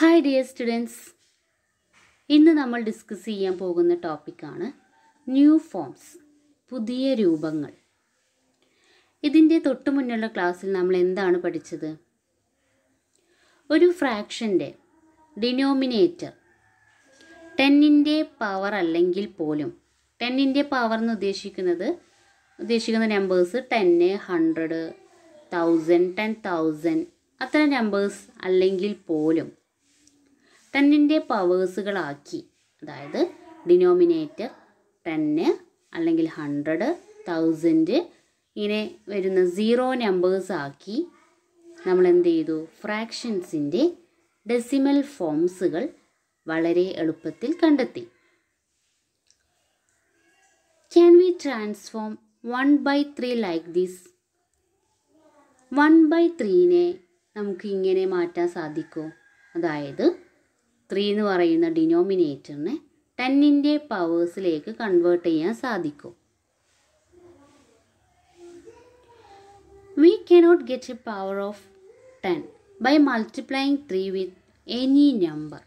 hi dear students ഇന്ന് നമ്മൾ discuss ചെയ്യാൻ പോകുന്ന ടോപ്പിക്കാണ് ന്യൂ ഫോംസ് പുതിയ രൂപങ്ങൾ ഇതിൻ്റെ തൊട്ട് മുന്നിലുള്ള ക്ലാസ്സിൽ നമ്മൾ എന്താണ് പഠിച്ചത് ഒരു ഫ്രാക്ഷൻ്റെ ഡിനോമിനേറ്റർ ടെന്നിൻ്റെ പവർ അല്ലെങ്കിൽ പോലും ടെന്നിൻ്റെ പവർ എന്ന് ഉദ്ദേശിക്കുന്നത് ഉദ്ദേശിക്കുന്ന numbers ten hundred thousand ten thousand അത്തരം നമ്പേഴ്സ് അല്ലെങ്കിൽ പോലും ടെന്നിൻ്റെ പവേഴ്സുകളാക്കി അതായത് ഡിനോമിനേറ്റർ ടെന്ന് അല്ലെങ്കിൽ ഹൺഡ്രഡ് തൗസൻഡ് ഇങ്ങനെ വരുന്ന സീറോ നമ്പേഴ്സ് ആക്കി നമ്മൾ എന്ത് ചെയ്തു ഫ്രാക്ഷൻസിൻ്റെ ഡെസിമൽ ഫോംസുകൾ വളരെ എളുപ്പത്തിൽ കണ്ടെത്തി can we transform one by three like this one by ത്രീനെ നമുക്ക് ഇങ്ങനെ മാറ്റാൻ സാധിക്കുമോ അതായത് ത്രീ എന്ന് പറയുന്ന ഡിനോമിനേറ്ററിനെ ടെന്നിൻ്റെ പവേഴ്സിലേക്ക് കൺവേർട്ട് ചെയ്യാൻ സാധിക്കും we cannot get a power of ten by multiplying three with any number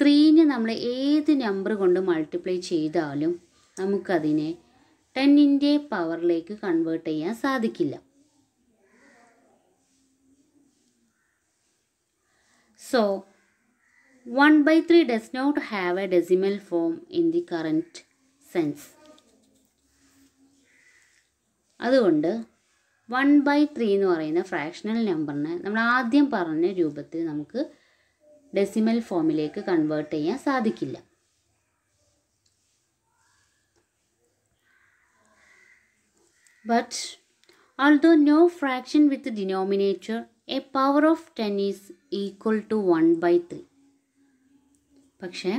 ത്രീനെ നമ്മൾ ഏത് നമ്പർ കൊണ്ട് മൾട്ടിപ്ലൈ ചെയ്താലും നമുക്കതിനെ ടെന്നിൻ്റെ പവറിലേക്ക് കൺവേർട്ട് ചെയ്യാൻ സാധിക്കില്ല so one by three does not have a decimal form in the current sense അതുകൊണ്ട് വൺ ബൈ ത്രീ എന്ന് പറയുന്ന ഫ്രാക്ഷണൽ നമ്പറിനെ നമ്മൾ ആദ്യം പറഞ്ഞ രൂപത്തിൽ നമുക്ക് ഡെസിമൽ ഫോമിലേക്ക് കൺവേർട്ട് ചെയ്യാൻ സാധിക്കില്ല but although no fraction with denominator a power of ten is equal to one by three പക്ഷേ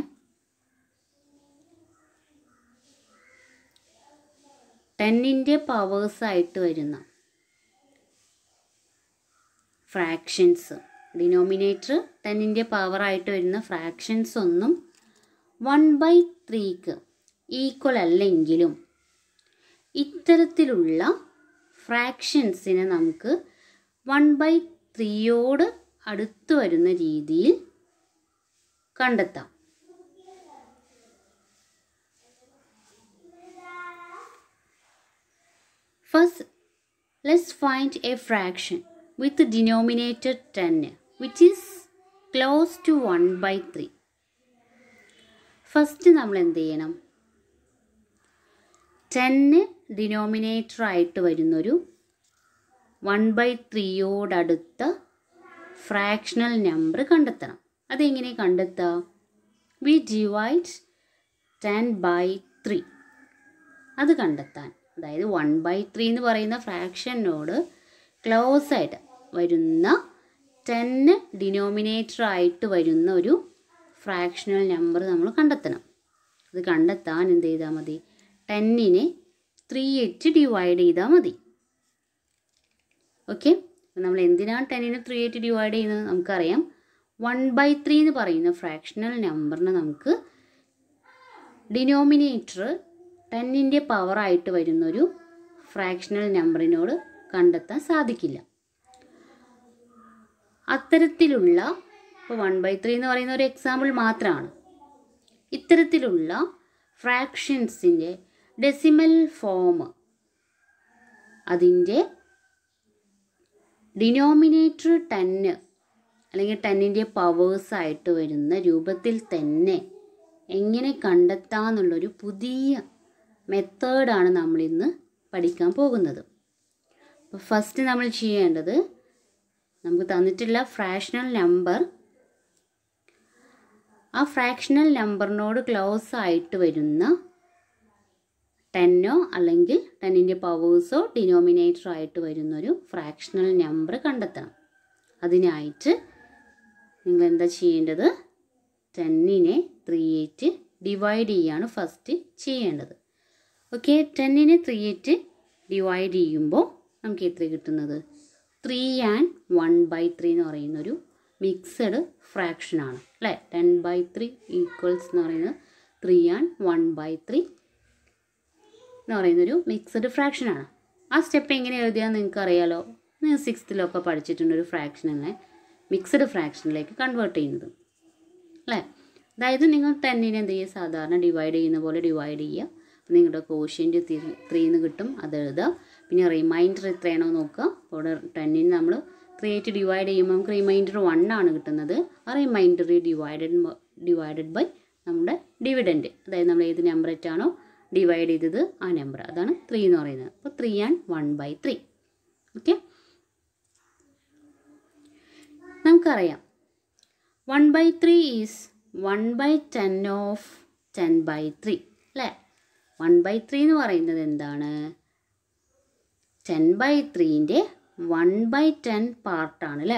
ടെന്നിൻ്റെ പവേഴ്സ് ആയിട്ട് വരുന്ന ഫ്രാക്ഷൻസ് ഡിനോമിനേറ്റർ ടെന്നിൻ്റെ പവർ ആയിട്ട് വരുന്ന ഫ്രാക്ഷൻസ് ഒന്നും വൺ ബൈ ത്രീക്ക് ഈക്വൽ അല്ലെങ്കിലും ഇത്തരത്തിലുള്ള ഫ്രാക്ഷൻസിനെ നമുക്ക് വൺ ബൈ ത്രീയോട് അടുത്ത് വരുന്ന രീതിയിൽ കണ്ടെത്താം first let's find a fraction with denominator ten which is close to one by three first നമ്മൾ എന്ത് ചെയ്യണം ടെന്ന് ഡിനോമിനേറ്റർ ആയിട്ട് വരുന്നൊരു വൺ ബൈ ത്രീയോടടുത്ത ഫ്രാക്ഷണൽ നമ്പർ കണ്ടെത്തണം അതെങ്ങനെ കണ്ടെത്തുക we divide ten by three അത് കണ്ടെത്താൻ അതായത് വൺ ബൈ ത്രീ എന്ന് പറയുന്ന ഫ്രാക്ഷനോട് ക്ലോസ് ആയിട്ട് വരുന്ന ടെന്ന് ഡിനോമിനേറ്റർ ആയിട്ട് വരുന്ന ഒരു ഫ്രാക്ഷണൽ നമ്പർ നമ്മൾ കണ്ടെത്തണം അത് കണ്ടെത്താൻ എന്ത് ചെയ്താൽ മതി ടെന്നിനെ ത്രീ എച്ച് ഡിവൈഡ് ചെയ്താൽ മതി ഓക്കെ നമ്മൾ എന്തിനാണ് ടെന്നിനെ ത്രീ എച്ച് ഡിവൈഡ് ചെയ്യുന്നത് നമുക്കറിയാം വൺ ബൈ ത്രീ എന്ന് പറയുന്ന ഫ്രാക്ഷണൽ നമ്പറിന് നമുക്ക് ഡിനോമിനേറ്റർ ടെന്നിൻ്റെ പവറായിട്ട് വരുന്നൊരു ഫ്രാക്ഷണൽ നമ്പറിനോട് കണ്ടെത്താൻ സാധിക്കില്ല അത്തരത്തിലുള്ള ഇപ്പോൾ വൺ ബൈ ത്രീ എന്ന് പറയുന്ന ഒരു എക്സാമ്പിൾ മാത്രമാണ് ഇത്തരത്തിലുള്ള ഫ്രാക്ഷൻസിൻ്റെ ഡെസിമൽ ഫോം അതിൻ്റെ ഡിനോമിനേറ്റർ ടെന്ന് അല്ലെങ്കിൽ ടെന്നിൻ്റെ ആയിട്ട് വരുന്ന രൂപത്തിൽ തന്നെ എങ്ങനെ കണ്ടെത്താമെന്നുള്ളൊരു പുതിയ മെത്തേഡാണ് നമ്മളിന്ന് പഠിക്കാൻ പോകുന്നത് അപ്പോൾ ഫസ്റ്റ് നമ്മൾ ചെയ്യേണ്ടത് നമുക്ക് തന്നിട്ടുള്ള ഫ്രാക്ഷണൽ നമ്പർ ആ ഫ്രാക്ഷണൽ നമ്പറിനോട് ക്ലോസ് ആയിട്ട് വരുന്ന ടെന്നോ അല്ലെങ്കിൽ ടെന്നിൻ്റെ പവേഴ്സോ ഡിനോമിനേറ്ററോ ആയിട്ട് വരുന്നൊരു ഫ്രാക്ഷണൽ നമ്പർ കണ്ടെത്തണം അതിനായിട്ട് നിങ്ങൾ എന്താ ചെയ്യേണ്ടത് ടെന്നിനെ ത്രീ എയ്റ്റ് ഡിവൈഡ് ചെയ്യാണ് ഫസ്റ്റ് ചെയ്യേണ്ടത് ഓക്കെ ടെന്നിനെ ത്രീ എയ്റ്റ് ഡിവൈഡ് ചെയ്യുമ്പോൾ നമുക്ക് എത്ര കിട്ടുന്നത് three and one by three എന്ന് പറയുന്നൊരു മിക്സഡ് ഫ്രാക്ഷനാണ് അല്ലേ ടെൻ ബൈ ത്രീ ഈക്വൽസ് എന്ന് പറയുന്നത് three and one by three എന്ന് പറയുന്നൊരു മിക്സഡ് ഫ്രാക്ഷനാണ് ആ സ്റ്റെപ്പ് എങ്ങനെ എഴുതിയാൽ നിങ്ങൾക്ക് അറിയാലോ നിങ്ങൾ സിക്സ്ത്തിലൊക്കെ പഠിച്ചിട്ടുണ്ടൊരു ഒരു ഫ്രാക്ഷൻ അല്ലേ മിക്സഡ് ഫ്രാക്ഷനിലേക്ക് കൺവേർട്ട് ചെയ്യുന്നത് അല്ലേ അതായത് നിങ്ങൾ ടെന്നിനെ എന്ത് ചെയ്യുക സാധാരണ ഡിവൈഡ് ചെയ്യുന്ന പോലെ ഡിവൈഡ് ചെയ്യുക നിങ്ങളുടെ കോഷ്യൻ്റ് ത്രീന്ന് കിട്ടും അത് എഴുതുക പിന്നെ റിമൈൻഡർ എത്രയാണോ നോക്കുക അവിടെ ടെന്നിന് നമ്മൾ ആയിട്ട് ഡിവൈഡ് ചെയ്യുമ്പോൾ നമുക്ക് റിമൈൻഡർ വൺ ആണ് കിട്ടുന്നത് ആ റിമൈൻഡർ ഡിവൈഡഡ് ഡിവൈഡഡ് ബൈ നമ്മുടെ ഡിവിഡൻറ്റ് അതായത് നമ്മൾ ഏത് നമ്പർ ആയിട്ടാണോ ഡിവൈഡ് ചെയ്തത് ആ നമ്പർ അതാണ് ത്രീ എന്ന് പറയുന്നത് അപ്പോൾ three and one by three okay നമുക്കറിയാം one by three is one by ten of ten by three അല്ലേ വൺ ബൈ ത്രീ എന്ന് പറയുന്നത് എന്താണ് ടെൻ ബൈ ത്രീൻ്റെ വൺ ബൈ ടെൻ പാർട്ടാണ് അല്ലേ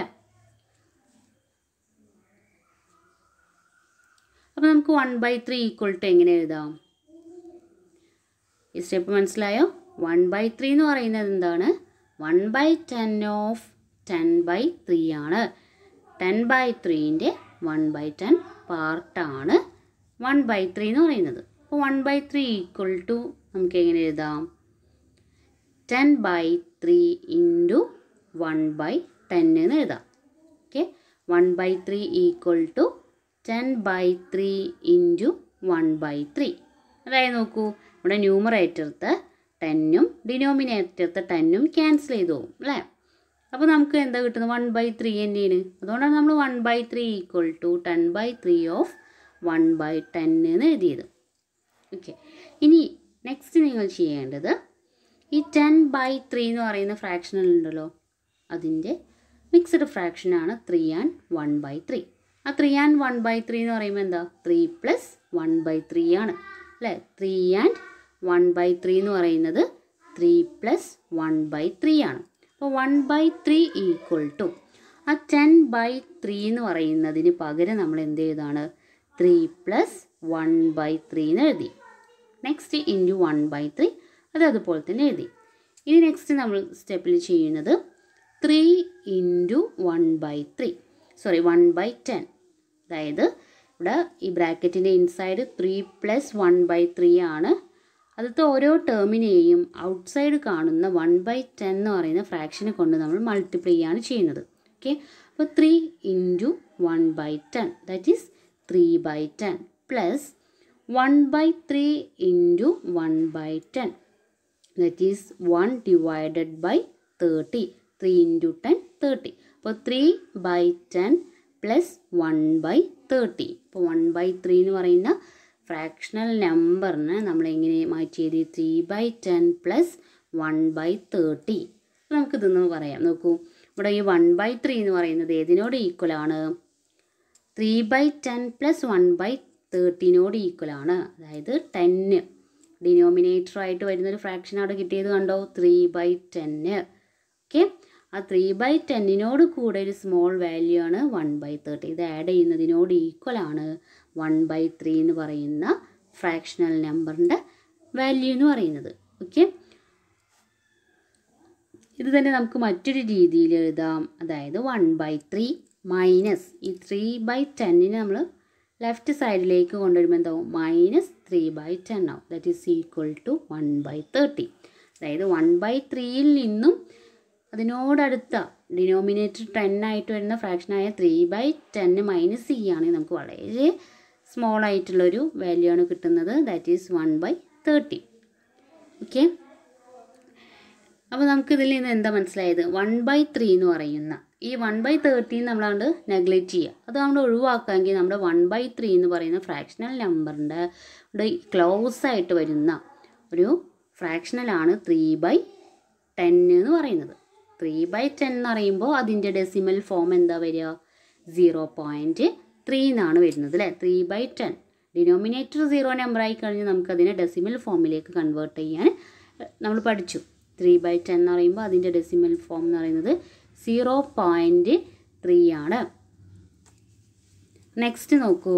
അപ്പം നമുക്ക് one by three equal to എങ്ങനെ എഴുതാം ഈ സ്റ്റെപ്പ് മനസ്സിലായോ വൺ ബൈ ത്രീ എന്ന് പറയുന്നത് എന്താണ് one by ten of ten by three ആണ് ടെൻ ബൈ ത്രീൻ്റെ വൺ ബൈ ടെൻ പാർട്ടാണ് വൺ ബൈ ത്രീ എന്ന് പറയുന്നത് അപ്പോൾ one by three equal to നമുക്ക് എങ്ങനെ എഴുതാം ten by three into one by ten എന്ന് എഴുതാം okay one by three equal to ten by three into one by three അതായത് നോക്കൂ നമ്മുടെ ന്യൂമറേറ്റർത്ത് ടെന്നും ഡിനോമിനേറ്റർത്ത് ടെന്നും ക്യാൻസൽ ചെയ്തു പോകും അല്ലേ അപ്പോൾ നമുക്ക് എന്താ കിട്ടുന്നത് വൺ ബൈ ത്രീ തന്നെയാണ് അതുകൊണ്ടാണ് നമ്മൾ one by three equal to ten by three of one by ten എന്ന് എഴുതിയത് ഓക്കെ ഇനി നെക്സ്റ്റ് നിങ്ങൾ ചെയ്യേണ്ടത് ഈ ടെൻ ബൈ ത്രീ എന്ന് പറയുന്ന ഫ്രാക്ഷൻ ഉണ്ടല്ലോ അതിൻ്റെ മിക്സഡ് ഫ്രാക്ഷനാണ് three and one by three ആ three and one by three എന്ന് പറയുമ്പോൾ എന്താ three plus one by three ആണ് അല്ലേ three and one by three എന്ന് പറയുന്നത് three plus one by three ആണ് അപ്പോൾ one by three equal to ആ ടെൻ ബൈ ത്രീ എന്ന് പറയുന്നതിന് പകരം നമ്മൾ എന്ത് ചെയ്താണ് three plus one by three എന്ന് എഴുതി next into one by three അത് അതുപോലെ തന്നെ എഴുതി ഇനി നെക്സ്റ്റ് നമ്മൾ സ്റ്റെപ്പിൽ ചെയ്യുന്നത് three into one by three sorry one by ten അതായത് ഇവിടെ ഈ ബ്രാക്കറ്റിൻ്റെ inside three plus one by three ആണ് അതിലത്തെ ഓരോ ടേമിനെയും ഔട്ട്സൈഡ് കാണുന്ന വൺ ബൈ ടെൻ എന്ന് പറയുന്ന ഫ്രാക്ഷനെ കൊണ്ട് നമ്മൾ മൾട്ടിപ്ലൈ ആണ് ചെയ്യുന്നത് ഓക്കെ അപ്പോൾ three into one by ten that is three by ten plus one by three into one by ten that is one divided by thirty three into ten thirty അപ്പോൾ three by ten plus one by thirty ഇപ്പോൾ one by three എന്ന് പറയുന്ന fractional നമ്പറിന് നമ്മൾ നമ്മളെങ്ങനെ മാറ്റിയത് three by ten plus one by thirty നമുക്കിതെന്ന് പറയാം നോക്കൂ ഇവിടെ ഈ വൺ ബൈ ത്രീ എന്ന് പറയുന്നത് ഏതിനോട് ഈക്വലാണ് three by ten plus one by തേർട്ടീനോട് ഈക്വലാണ് അതായത് ടെന് ടെന്ന് ഡിനോമിനേറ്ററായിട്ട് വരുന്നൊരു ഫ്രാക്ഷൻ അവിടെ കിട്ടിയത് കണ്ടോ ത്രീ ബൈ ടെന് ഓക്കെ ആ ത്രീ ബൈ ടെന്നിനോട് കൂടെ ഒരു സ്മോൾ വാല്യൂ ആണ് വൺ ബൈ തേർട്ടി ഇത് ആഡ് ചെയ്യുന്നതിനോട് ഈക്വലാണ് വൺ ബൈ ത്രീ എന്ന് പറയുന്ന ഫ്രാക്ഷണൽ നമ്പറിൻ്റെ വാല്യൂ എന്ന് പറയുന്നത് ഓക്കെ ഇത് തന്നെ നമുക്ക് മറ്റൊരു രീതിയിൽ എഴുതാം അതായത് വൺ ബൈ ത്രീ മൈനസ് ഈ ത്രീ ബൈ ടെന്നിന് നമ്മൾ ലെഫ്റ്റ് സൈഡിലേക്ക് കൊണ്ടുവരുമ്പോൾ എന്താവും മൈനസ് ത്രീ ബൈ ടെൻ ആവും that is equal to one by thirty അതായത് വൺ ബൈ ത്രീയിൽ നിന്നും അതിനോടടുത്ത ഡിനോമിനേറ്റർ ടെൻ ആയിട്ട് വരുന്ന ഫ്രാക്ഷനായ ത്രീ ബൈ ടെന്ന് മൈനസ് ചെയ്യുകയാണെങ്കിൽ നമുക്ക് വളരെ സ്മോൾ ആയിട്ടുള്ളൊരു വാല്യൂ ആണ് കിട്ടുന്നത് that is one by thirty okay അപ്പോൾ നമുക്കിതിൽ നിന്ന് എന്താ മനസ്സിലായത് വൺ ബൈ ത്രീ എന്ന് പറയുന്ന ഈ വൺ ബൈ തേർട്ടി നമ്മളതുകൊണ്ട് നെഗ്ലക്റ്റ് ചെയ്യുക അത് നമ്മൾ ഒഴിവാക്കുകയെങ്കിൽ നമ്മുടെ വൺ ബൈ ത്രീ എന്ന് പറയുന്ന ഫ്രാക്ഷണൽ നമ്പറിൻ്റെ ക്ലോസ് ആയിട്ട് വരുന്ന ഒരു ഫ്രാക്ഷണലാണ് ത്രീ ബൈ ടെൻ എന്ന് പറയുന്നത് ത്രീ ബൈ ടെൻ എന്ന് പറയുമ്പോൾ അതിൻ്റെ ഡെസിമൽ ഫോം എന്താ വരിക സീറോ പോയിൻറ്റ് ത്രീ എന്നാണ് വരുന്നത് അല്ലേ three by ten denominator zero ആയി കഴിഞ്ഞ് നമുക്കതിനെ ഡെസിമൽ ഫോമിലേക്ക് കൺവേർട്ട് ചെയ്യാൻ നമ്മൾ പഠിച്ചു ത്രീ ബൈ ടെൻ എന്ന് പറയുമ്പോൾ അതിൻ്റെ ഡെസിമൽ ഫോം എന്ന് പറയുന്നത് സീറോ പോയിൻറ്റ് ത്രീ ആണ് നെക്സ്റ്റ് നോക്കൂ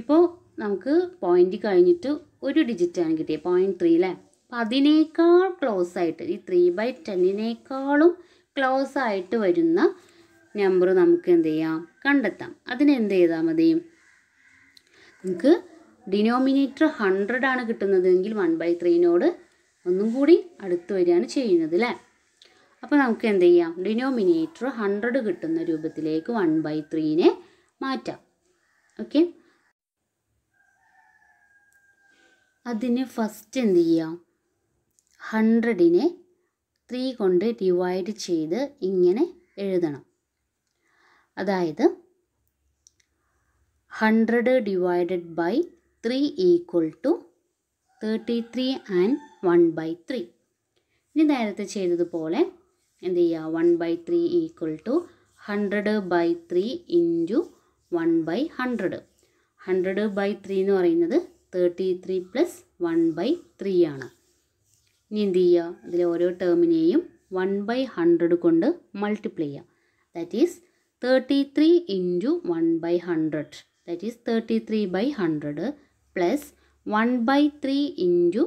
ഇപ്പോൾ നമുക്ക് പോയിൻ്റ് കഴിഞ്ഞിട്ട് ഒരു ഡിജിറ്റാണ് കിട്ടിയത് പോയിൻറ്റ് ത്രീ അല്ലേ അപ്പം അതിനേക്കാൾ ക്ലോസ് ആയിട്ട് ഈ ത്രീ ബൈ ടെന്നിനേക്കാളും ക്ലോസ് ആയിട്ട് വരുന്ന നമ്പർ നമുക്ക് എന്ത് ചെയ്യാം കണ്ടെത്താം അതിനെന്ത് ചെയ്താൽ മതി നമുക്ക് ഡിനോമിനേറ്റർ ഹൺഡ്രഡ് ആണ് കിട്ടുന്നതെങ്കിൽ വൺ ബൈ ത്രീനോട് ഒന്നും കൂടി അടുത്ത് വരികയാണ് ചെയ്യുന്നത് അല്ലേ അപ്പോൾ നമുക്ക് എന്ത് ചെയ്യാം ഡിനോമിനേറ്റർ ഹൺഡ്രഡ് കിട്ടുന്ന രൂപത്തിലേക്ക് വൺ ബൈ ത്രീനെ മാറ്റാം ഓക്കെ അതിന് ഫസ്റ്റ് എന്ത് ചെയ്യാം ഹൺഡ്രഡിനെ ത്രീ കൊണ്ട് ഡിവൈഡ് ചെയ്ത് ഇങ്ങനെ എഴുതണം അതായത് hundred divided by three equal to thirty three and one by three ഇനി നേരത്തെ ചെയ്തതുപോലെ എന്ത് ചെയ്യുക one by three equal to hundred by three into one by hundred hundred by three എന്ന് പറയുന്നത് thirty three plus one by three ആണ് ഇനി എന്ത് ചെയ്യുക അതിലെ ഓരോ ടേമിനെയും വൺ ബൈ ഹൺഡ്രഡ് കൊണ്ട് മൾട്ടിപ്ലൈ ചെയ്യുക that is thirty three into one by hundred that is thirty three by hundred plus one by three into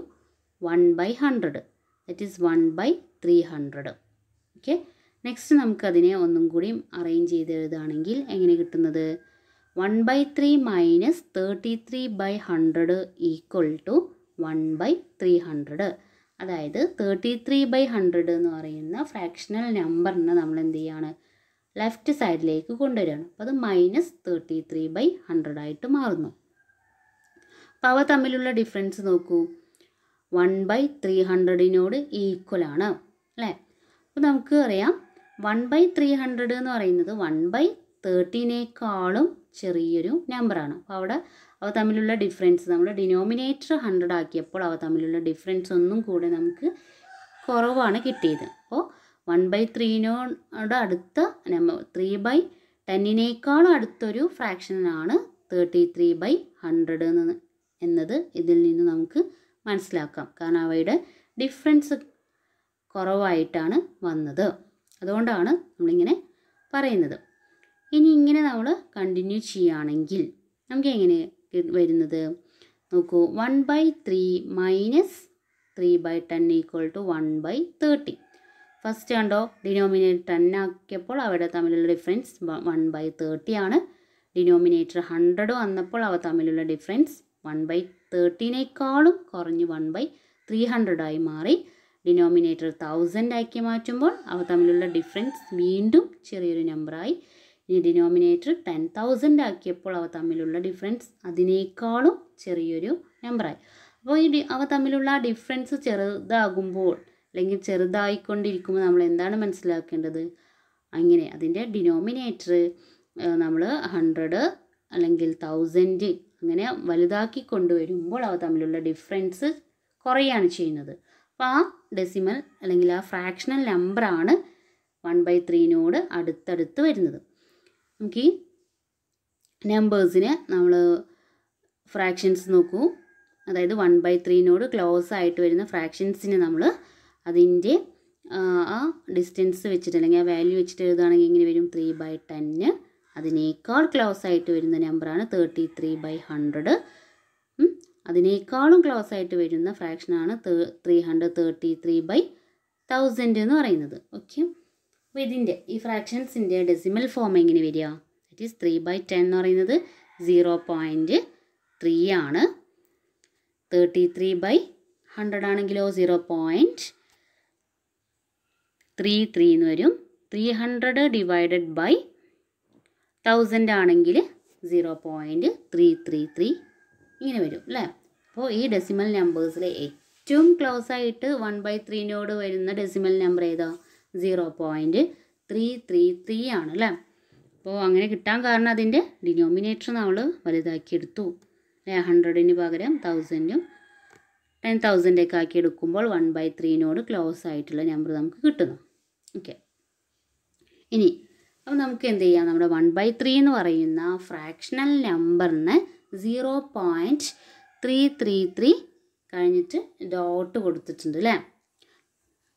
one by hundred that is one by three hundred okay next നമുക്കതിനെ ഒന്നും കൂടി arrange ചെയ്ത് എഴുതുകയാണെങ്കിൽ എങ്ങനെ കിട്ടുന്നത് one by three minus thirty three by hundred equal to one by three hundred അതായത് thirty three by hundred എന്ന് പറയുന്ന ഫ്രാക്ഷണൽ നമ്പറിന് നമ്മൾ എന്ത് ചെയ്യുകയാണ് ലെഫ്റ്റ് സൈഡിലേക്ക് കൊണ്ടുവരികയാണ് അപ്പോൾ അത് minus thirty three by hundred ആയിട്ട് മാറുന്നു അപ്പോൾ അവ തമ്മിലുള്ള ഡിഫറൻസ് നോക്കൂ വൺ ബൈ ത്രീ ഹൺഡ്രഡിനോട് ഈക്വലാണ് അല്ലേ അപ്പോൾ നമുക്ക് അറിയാം വൺ ബൈ ത്രീ ഹൺഡ്രഡ് എന്ന് പറയുന്നത് വൺ ബൈ തേർട്ടീനേക്കാളും ചെറിയൊരു നമ്പറാണ് അപ്പോൾ അവിടെ അവ തമ്മിലുള്ള ഡിഫറൻസ് നമ്മൾ ഡിനോമിനേറ്റർ ഹൺഡ്രഡ് ആക്കിയപ്പോൾ അവ തമ്മിലുള്ള ഡിഫറൻസ് ഒന്നും കൂടെ നമുക്ക് കുറവാണ് കിട്ടിയത് അപ്പോൾ വൺ ബൈ ത്രീനോട് അടുത്ത ത്രീ ബൈ ടെന്നിനേക്കാളും അടുത്തൊരു ഫ്രാക്ഷനാണ് തേർട്ടി ത്രീ ബൈ ഹൺഡ്രഡ് എന്നത് ഇതിൽ നിന്ന് നമുക്ക് മനസ്സിലാക്കാം കാരണം അവയുടെ ഡിഫറൻസ് കുറവായിട്ടാണ് വന്നത് അതുകൊണ്ടാണ് നമ്മളിങ്ങനെ പറയുന്നത് ഇനി ഇങ്ങനെ നമ്മൾ കണ്ടിന്യൂ ചെയ്യുകയാണെങ്കിൽ നമുക്ക് എങ്ങനെ വരുന്നത് നോക്കൂ one by three minus three by ten equal to one by thirty first കണ്ടോ ഡിനോമിനേറ്റർ ടെൻ ആക്കിയപ്പോൾ അവരുടെ തമ്മിലുള്ള ഡിഫറൻസ് വൺ ബൈ തേർട്ടി ആണ് ഡിനോമിനേറ്റർ ഹൺഡ്രഡ് വന്നപ്പോൾ അവ തമ്മിലുള്ള ഡിഫറൻസ് വൺ ബൈ തേർട്ടീനേക്കാളും കുറഞ്ഞ് വൺ ബൈ ത്രീ ഹൺഡ്രഡായി മാറി ഡിനോമിനേറ്റർ തൗസൻഡ് ആക്കി മാറ്റുമ്പോൾ അവ തമ്മിലുള്ള ഡിഫറൻസ് വീണ്ടും ചെറിയൊരു നമ്പറായി ഇനി ഡിനോമിനേറ്റർ ടെൻ തൗസൻഡ് ആക്കിയപ്പോൾ അവ തമ്മിലുള്ള ഡിഫറൻസ് അതിനേക്കാളും ചെറിയൊരു നമ്പറായി അപ്പോൾ ഈ അവ തമ്മിലുള്ള ഡിഫറൻസ് ചെറുതാകുമ്പോൾ അല്ലെങ്കിൽ ചെറുതായിക്കൊണ്ടിരിക്കുമ്പോൾ നമ്മൾ എന്താണ് മനസ്സിലാക്കേണ്ടത് അങ്ങനെ അതിൻ്റെ ഡിനോമിനേറ്റർ നമ്മൾ ഹൺഡ്രഡ് അല്ലെങ്കിൽ തൗസൻഡ് അങ്ങനെ വലുതാക്കി കൊണ്ടുവരുമ്പോൾ അവ തമ്മിലുള്ള ഡിഫറൻസ് കുറയാണ് ചെയ്യുന്നത് അപ്പോൾ ആ ഡെസിമൽ അല്ലെങ്കിൽ ആ ഫ്രാക്ഷണൽ നമ്പറാണ് വൺ ബൈ ത്രീനോട് അടുത്തടുത്ത് വരുന്നത് നമുക്ക് ഈ നമ്പേഴ്സിന് നമ്മൾ ഫ്രാക്ഷൻസ് നോക്കൂ അതായത് വൺ ബൈ ത്രീനോട് ക്ലോസ് ആയിട്ട് വരുന്ന ഫ്രാക്ഷൻസിന് നമ്മൾ അതിൻ്റെ ആ ഡിസ്റ്റൻസ് വെച്ചിട്ട് അല്ലെങ്കിൽ ആ വാല്യൂ വെച്ചിട്ട് എഴുതുകയാണെങ്കിൽ ഇങ്ങനെ വരും ത്രീ ബൈ ടെന്ന് അതിനേക്കാൾ ക്ലോസ് ആയിട്ട് വരുന്ന നമ്പറാണ് തേർട്ടി ത്രീ ബൈ ഹൺഡ്രഡ് അതിനേക്കാളും ക്ലോസ് ആയിട്ട് വരുന്ന ഫ്രാക്ഷനാണ് three hundred thirty three by thousand എന്ന് പറയുന്നത് ഓക്കെ അപ്പോൾ ഇതിൻ്റെ ഈ ഫ്രാക്ഷൻസിൻ്റെ ഡെസിമൽ ഫോം എങ്ങനെ വരിക that is three by ten എന്ന് പറയുന്നത് സീറോ പോയിൻറ്റ് ത്രീ ആണ് തേർട്ടി ത്രീ ബൈ ഹൺഡ്രഡ് ആണെങ്കിലോ സീറോ പോയിൻറ്റ് ത്രീ ത്രീ എന്ന് വരും three hundred divided by thousand ആണെങ്കിൽ zero point three three three ഇങ്ങനെ വരും അല്ലേ അപ്പോൾ ഈ ഡെസിമൽ നമ്പേഴ്സിലെ ഏറ്റവും ക്ലോസ് ആയിട്ട് വൺ ബൈ ത്രീനോട് വരുന്ന ഡെസിമൽ നമ്പർ ഏതാ zero point three three three ആണ് അല്ലേ അപ്പോൾ അങ്ങനെ കിട്ടാൻ കാരണം അതിൻ്റെ ഡിനോമിനേറ്റർ നമ്മൾ വലുതാക്കി എടുത്തു അല്ലേ ഹൺഡ്രഡിന് പകരം തൗസൻഡും ടെൻ തൗസൻഡൊക്കെ ആക്കി എടുക്കുമ്പോൾ വൺ ബൈ ത്രീനോട് ക്ലോസ് ആയിട്ടുള്ള നമ്പർ നമുക്ക് കിട്ടുന്നു ഓക്കെ ഇനി അപ്പോൾ നമുക്ക് എന്ത് ചെയ്യാം നമ്മുടെ വൺ ബൈ ത്രീ എന്ന് പറയുന്ന ഫ്രാക്ഷണൽ നമ്പറിന് zero point three three three കഴിഞ്ഞിട്ട് ഡോട്ട് കൊടുത്തിട്ടുണ്ട് അല്ലേ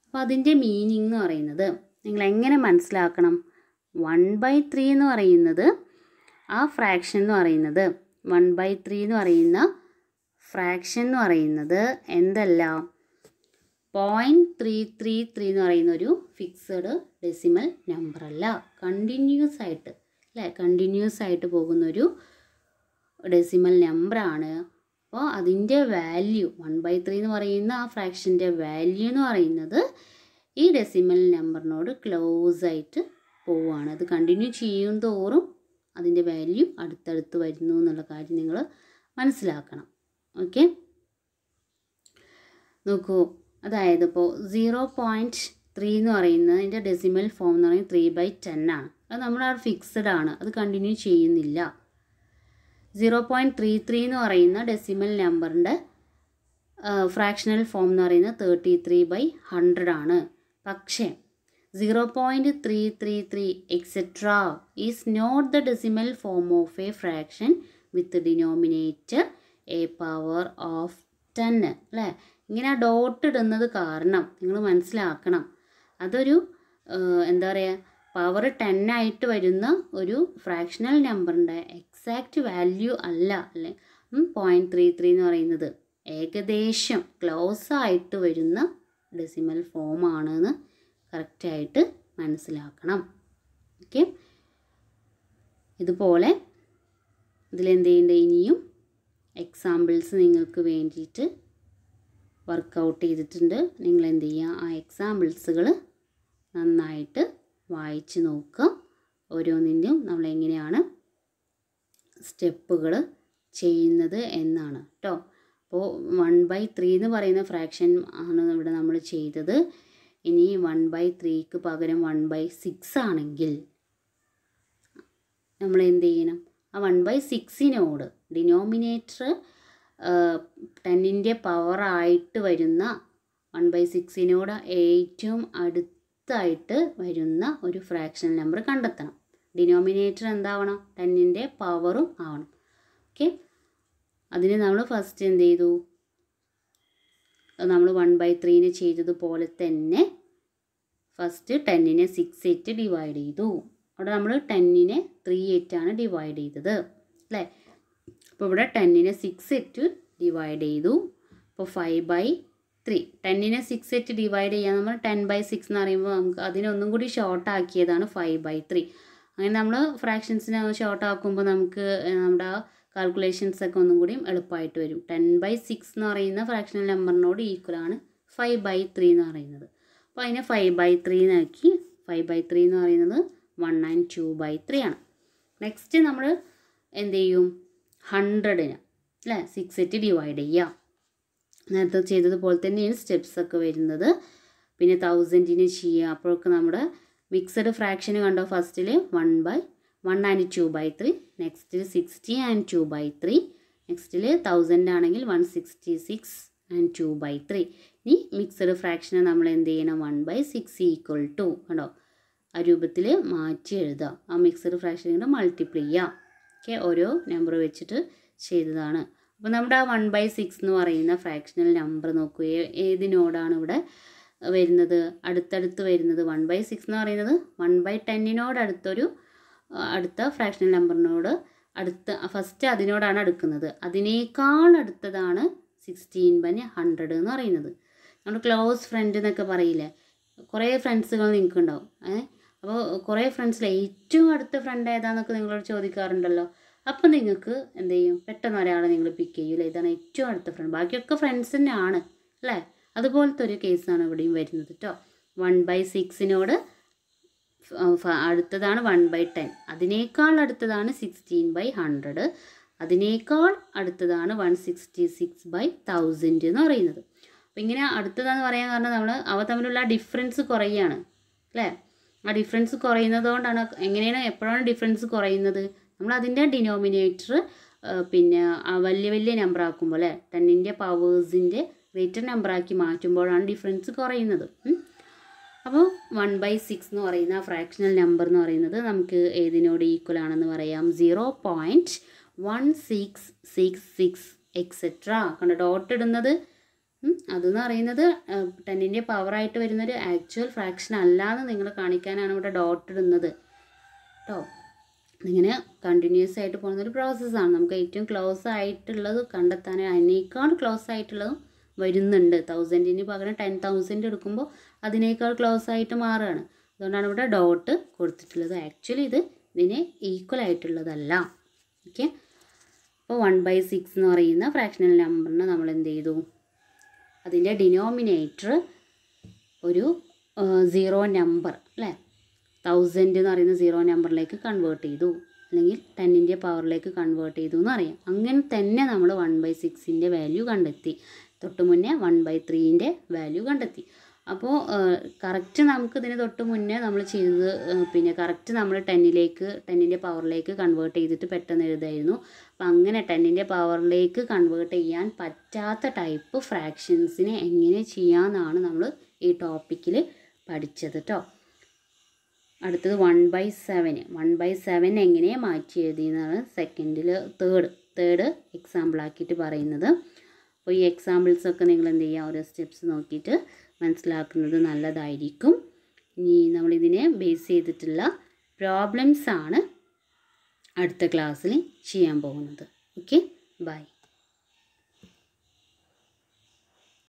അപ്പോൾ അതിൻ്റെ മീനിങ് എന്ന് പറയുന്നത് നിങ്ങൾ എങ്ങനെ മനസ്സിലാക്കണം വൺ ബൈ ത്രീ എന്ന് പറയുന്നത് ആ ഫ്രാക്ഷൻ എന്ന് പറയുന്നത് വൺ ബൈ ത്രീ എന്ന് പറയുന്ന ഫ്രാക്ഷൻ എന്ന് പറയുന്നത് എന്തെല്ലാം പോയിൻറ്റ് ത്രീ ത്രീ ത്രീ എന്ന് പറയുന്ന ഒരു ഫിക്സഡ് ഡെസിമൽ നമ്പർ അല്ല കണ്ടിന്യൂസ് ആയിട്ട് അല്ലേ കണ്ടിന്യൂസ് ആയിട്ട് പോകുന്നൊരു ഡെസിമൽ നമ്പറാണ് അപ്പോൾ അതിൻ്റെ വാല്യൂ വൺ ബൈ ത്രീ എന്ന് പറയുന്ന ആ ഫ്രാക്ഷൻ്റെ വാല്യൂ എന്ന് പറയുന്നത് ഈ ഡെസിമൽ നമ്പറിനോട് ക്ലോസ് ആയിട്ട് പോവുകയാണ് അത് കണ്ടിന്യൂ ചെയ്യും തോറും അതിൻ്റെ വാല്യൂ അടുത്തടുത്ത് വരുന്നു എന്നുള്ള കാര്യം നിങ്ങൾ മനസ്സിലാക്കണം ഓക്കെ നോക്കൂ അതായത് ഇപ്പോൾ സീറോ പോയിൻറ്റ് ത്രീ എന്ന് പറയുന്നത് അതിൻ്റെ ഡെസിമൽ ഫോം എന്ന് പറയുന്നത് ത്രീ ബൈ ടെൻ ആണ് അത് നമ്മൾ ആ ഫിക്സഡ് ആണ് അത് കണ്ടിന്യൂ ചെയ്യുന്നില്ല സീറോ പോയിൻറ്റ് ത്രീ ത്രീ എന്ന് പറയുന്ന ഡെസിമൽ നമ്പറിൻ്റെ ഫ്രാക്ഷണൽ ഫോം എന്ന് പറയുന്നത് തേർട്ടി ത്രീ ബൈ ഹൺഡ്രഡ് ആണ് പക്ഷേ zero point three three three etcetera is not the decimal form of a fraction with denominator a power of ten അല്ലേ ഇങ്ങനെ ആ ഡോട്ട് ഇടുന്നത് കാരണം നിങ്ങൾ മനസ്സിലാക്കണം അതൊരു എന്താ പറയുക പവർ ടെൻ ആയിട്ട് വരുന്ന ഒരു ഫ്രാക്ഷണൽ നമ്പറിൻ്റെ എക്സാക്റ്റ് വാല്യൂ അല്ല അല്ലേ പോയിൻറ്റ് ത്രീ ത്രീ എന്ന് പറയുന്നത് ഏകദേശം ക്ലോസ് ആയിട്ട് വരുന്ന ഡെസിമൽ ഫോം ആണെന്ന് കറക്റ്റായിട്ട് മനസ്സിലാക്കണം ഓക്കെ ഇതുപോലെ ഇതിലെന്ത് ചെയ്യേണ്ടത് ഇനിയും എക്സാമ്പിൾസ് നിങ്ങൾക്ക് വേണ്ടിയിട്ട് വർക്കൗട്ട് ചെയ്തിട്ടുണ്ട് നിങ്ങൾ എന്ത് ചെയ്യുക ആ എക്സാമ്പിൾസുകൾ നന്നായിട്ട് വായിച്ച് നോക്കുക ഓരോന്നിൻ്റെയും നമ്മൾ എങ്ങനെയാണ് സ്റ്റെപ്പുകൾ ചെയ്യുന്നത് എന്നാണ് കേട്ടോ അപ്പോൾ വൺ ബൈ ത്രീ എന്ന് പറയുന്ന ഫ്രാക്ഷൻ ആണ് ഇവിടെ നമ്മൾ ചെയ്തത് ഇനി വൺ ബൈ ത്രീക്ക് പകരം വൺ ബൈ സിക്സ് ആണെങ്കിൽ നമ്മൾ എന്ത് ചെയ്യണം ആ വൺ ബൈ സിക്സിനോട് ഡിനോമിനേറ്റർ ടെന്നിൻ്റെ പവറായിട്ട് വരുന്ന വൺ ബൈ സിക്സിനോട് ഏറ്റവും അടുത്തായിട്ട് വരുന്ന ഒരു ഫ്രാക്ഷൻ നമ്പർ കണ്ടെത്തണം ഡിനോമിനേറ്റർ എന്താവണം ടെന്നിൻ്റെ പവറും ആവണം ഓക്കെ അതിന് നമ്മൾ ഫസ്റ്റ് എന്ത് ചെയ്തു നമ്മൾ വൺ ബൈ ത്രീനെ ചെയ്തതുപോലെ തന്നെ ഫസ്റ്റ് ടെന്നിനെ സിക്സ് എയ്റ്റ് ഡിവൈഡ് ചെയ്തു അവിടെ നമ്മൾ ടെന്നിനെ ത്രീ എയ്റ്റാണ് ആണ് ഡിവൈഡ് ചെയ്തത് അല്ലേ അപ്പോൾ ഇവിടെ ടെന്നിനെ സിക്സ് എറ്റ് ഡിവൈഡ് ചെയ്തു അപ്പോൾ ഫൈവ് ബൈ ത്രീ ടെന്നിനെ സിക്സ് എറ്റ് ഡിവൈഡ് ചെയ്യാൻ നമ്മൾ ടെൻ ബൈ സിക്സ് എന്ന് പറയുമ്പോൾ നമുക്ക് അതിനൊന്നും കൂടി ഷോർട്ട് ആക്കിയതാണ് ഫൈവ് ബൈ ത്രീ അങ്ങനെ നമ്മൾ ഫ്രാക്ഷൻസിനെ ഷോർട്ട് ആക്കുമ്പോൾ നമുക്ക് നമ്മുടെ കാൽക്കുലേഷൻസ് ഒക്കെ ഒന്നും കൂടി എളുപ്പമായിട്ട് വരും ടെൻ ബൈ സിക്സ് എന്ന് പറയുന്ന ഫ്രാക്ഷണൽ നമ്പറിനോട് ഈക്വൽ ആണ് ഫൈവ് ബൈ ത്രീ എന്ന് പറയുന്നത് അപ്പോൾ അതിനെ ഫൈവ് ബൈ ത്രീ എന്നാക്കി ഫൈവ് ബൈ ത്രീ എന്ന് പറയുന്നത് one and two by three ആണ് നെക്സ്റ്റ് നമ്മൾ എന്ത് ചെയ്യും ഹൺഡ്രഡിന് അല്ലേ സിക്സ് എയ്റ്റ് ഡിവൈഡ് ചെയ്യാം നേരത്തെ ചെയ്തതുപോലെ തന്നെയാണ് സ്റ്റെപ്സ് ഒക്കെ വരുന്നത് പിന്നെ തൗസൻഡിന് ചെയ്യുക അപ്പോഴൊക്കെ നമ്മുടെ മിക്സഡ് ഫ്രാക്ഷൻ കണ്ടോ ഫസ്റ്റിൽ one by one and two by three നെക്സ്റ്റിൽ sixty and two by three നെക്സ്റ്റിൽ തൗസൻഡ് ആണെങ്കിൽ one sixty six and two by three ഇനി മിക്സഡ് ഫ്രാക്ഷനെ നമ്മൾ എന്ത് ചെയ്യണം one by six equal to കണ്ടോ ആ രൂപത്തിൽ മാറ്റി എഴുതാം ആ മിക്സഡ് ഫ്രാക്ഷനെ മൾട്ടിപ്ലൈ ചെയ്യാം ഒക്കെ ഓരോ നമ്പർ വെച്ചിട്ട് ചെയ്തതാണ് അപ്പോൾ നമ്മുടെ ആ വൺ ബൈ സിക്സ് എന്ന് പറയുന്ന ഫ്രാക്ഷണൽ നമ്പർ നോക്കുക ഏതിനോടാണ് ഇവിടെ വരുന്നത് അടുത്തടുത്ത് വരുന്നത് വൺ ബൈ സിക്സ് എന്ന് പറയുന്നത് വൺ ബൈ ടെന്നിനോട് അടുത്തൊരു അടുത്ത ഫ്രാക്ഷണൽ നമ്പറിനോട് അടുത്ത ഫസ്റ്റ് അതിനോടാണ് അടുക്കുന്നത് അതിനേക്കാൾ അടുത്തതാണ് സിക്സ്റ്റീൻ ബൈ ഹൺഡ്രഡ് എന്ന് പറയുന്നത് നമ്മുടെ ക്ലോസ് ഫ്രണ്ട് എന്നൊക്കെ പറയില്ലേ കുറേ ഫ്രണ്ട്സുകൾ നിങ്ങൾക്കുണ്ടാവും ഏഹ് അപ്പോൾ കുറേ ഫ്രണ്ട്സിൽ ഏറ്റവും അടുത്ത ഫ്രണ്ട് ഏതാന്നൊക്കെ നിങ്ങളോട് ചോദിക്കാറുണ്ടല്ലോ അപ്പോൾ നിങ്ങൾക്ക് എന്ത് ചെയ്യും പെട്ടെന്ന് ഒരാളെ നിങ്ങൾ പിക്ക് ചെയ്യൂല ഇതാണ് ഏറ്റവും അടുത്ത ഫ്രണ്ട് ബാക്കിയൊക്കെ ഫ്രണ്ട്സ് തന്നെയാണ് അല്ലേ അതുപോലത്തെ ഒരു കേസാണ് ഇവിടെയും വരുന്നത് കേട്ടോ വൺ ബൈ സിക്സിനോട് അടുത്തതാണ് വൺ ബൈ ടെൻ അതിനേക്കാൾ അടുത്തതാണ് സിക്സ്റ്റീൻ ബൈ ഹൺഡ്രഡ് അതിനേക്കാൾ അടുത്തതാണ് one sixty six by thousand എന്ന് പറയുന്നത് അപ്പം ഇങ്ങനെ അടുത്തതാന്ന് പറയാൻ കാരണം നമ്മൾ അവ തമ്മിലുള്ള ഡിഫറൻസ് കുറയാണ് അല്ലേ ആ ഡിഫറൻസ് കുറയുന്നത് കൊണ്ടാണ് എങ്ങനെയാണ് എപ്പോഴാണ് ഡിഫറൻസ് കുറയുന്നത് നമ്മൾ അതിൻ്റെ ഡിനോമിനേറ്റർ പിന്നെ വലിയ വലിയ നമ്പർ ആക്കുമ്പോൾ അല്ലേ ടെന്നിൻ്റെ പവേഴ്സിൻ്റെ ഗ്രേറ്റർ നമ്പറാക്കി മാറ്റുമ്പോഴാണ് ഡിഫറൻസ് കുറയുന്നത് അപ്പോൾ വൺ ബൈ സിക്സ് എന്ന് പറയുന്ന ഫ്രാക്ഷണൽ നമ്പർ എന്ന് പറയുന്നത് നമുക്ക് ഏതിനോട് ഈക്വൽ ആണെന്ന് പറയാം zero point one six six six etcetera കണ്ടോ ഡോട്ട് ഇടുന്നത് അതെന്ന് പറയുന്നത് ടെന്നിൻ്റെ പവറായിട്ട് വരുന്നൊരു ആക്ച്വൽ ഫ്രാക്ഷൻ എന്ന് നിങ്ങൾ കാണിക്കാനാണ് ഇവിടെ ഡോട്ട് ഇടുന്നത് കേട്ടോ ഇങ്ങനെ കണ്ടിന്യൂസ് ആയിട്ട് പോകുന്ന ഒരു പ്രോസസ്സാണ് നമുക്ക് ഏറ്റവും ക്ലോസ് ആയിട്ടുള്ളത് കണ്ടെത്താൻ അതിനേക്കാൾ ക്ലോസ് ആയിട്ടുള്ളതും വരുന്നുണ്ട് തൗസൻഡിന് പകരം ടെൻ തൗസൻഡ് എടുക്കുമ്പോൾ അതിനേക്കാൾ ക്ലോസ് ആയിട്ട് മാറുകയാണ് അതുകൊണ്ടാണ് ഇവിടെ ഡോട്ട് കൊടുത്തിട്ടുള്ളത് ആക്ച്വലി ഇത് ഇതിന് ഈക്വൽ ആയിട്ടുള്ളതല്ല ഓക്കെ അപ്പോൾ വൺ ബൈ സിക്സ് എന്ന് പറയുന്ന ഫ്രാക്ഷണൽ നമ്പറിന് നമ്മൾ എന്ത് ചെയ്തു അതിൻ്റെ ഡിനോമിനേറ്റർ ഒരു സീറോ നമ്പർ അല്ലേ തൗസൻഡ് എന്ന് പറയുന്ന സീറോ നമ്പറിലേക്ക് കൺവേർട്ട് ചെയ്തു അല്ലെങ്കിൽ ടെന്നിൻ്റെ പവറിലേക്ക് കൺവേർട്ട് ചെയ്തു എന്ന് അറിയാം അങ്ങനെ തന്നെ നമ്മൾ വൺ ബൈ സിക്സിൻ്റെ വാല്യൂ കണ്ടെത്തി തൊട്ട് മുന്നേ വൺ ബൈ ത്രീൻ്റെ വാല്യൂ കണ്ടെത്തി അപ്പോൾ കറക്റ്റ് നമുക്ക് ഇതിന് തൊട്ട് മുന്നേ നമ്മൾ ചെയ്തത് പിന്നെ കറക്റ്റ് നമ്മൾ ടെന്നിലേക്ക് ടെന്നിൻ്റെ പവറിലേക്ക് കൺവേർട്ട് ചെയ്തിട്ട് പെട്ടെന്ന് എഴുതായിരുന്നു അപ്പം അങ്ങനെ ടെന്നിൻ്റെ പവറിലേക്ക് കൺവേർട്ട് ചെയ്യാൻ പറ്റാത്ത ടൈപ്പ് ഫ്രാക്ഷൻസിനെ എങ്ങനെ ചെയ്യാമെന്നാണ് നമ്മൾ ഈ ടോപ്പിക്കിൽ പഠിച്ചത് കേട്ടോ അടുത്തത് one by seven one by seven എങ്ങനെ മാറ്റി എഴുതിയെന്നാണ് സെക്കൻഡിൽ തേർഡ് തേർഡ് എക്സാമ്പിളാക്കിയിട്ട് പറയുന്നത് അപ്പോൾ ഈ എക്സാമ്പിൾസൊക്കെ നിങ്ങൾ എന്ത് ചെയ്യുക ഓരോ സ്റ്റെപ്സ് നോക്കിയിട്ട് മനസ്സിലാക്കുന്നത് നല്ലതായിരിക്കും ഇനി നമ്മളിതിനെ ബേസ് ചെയ്തിട്ടുള്ള പ്രോബ്ലംസാണ് അടുത്ത ക്ലാസ്സിൽ ചെയ്യാൻ പോകുന്നത് ഓക്കെ ബൈ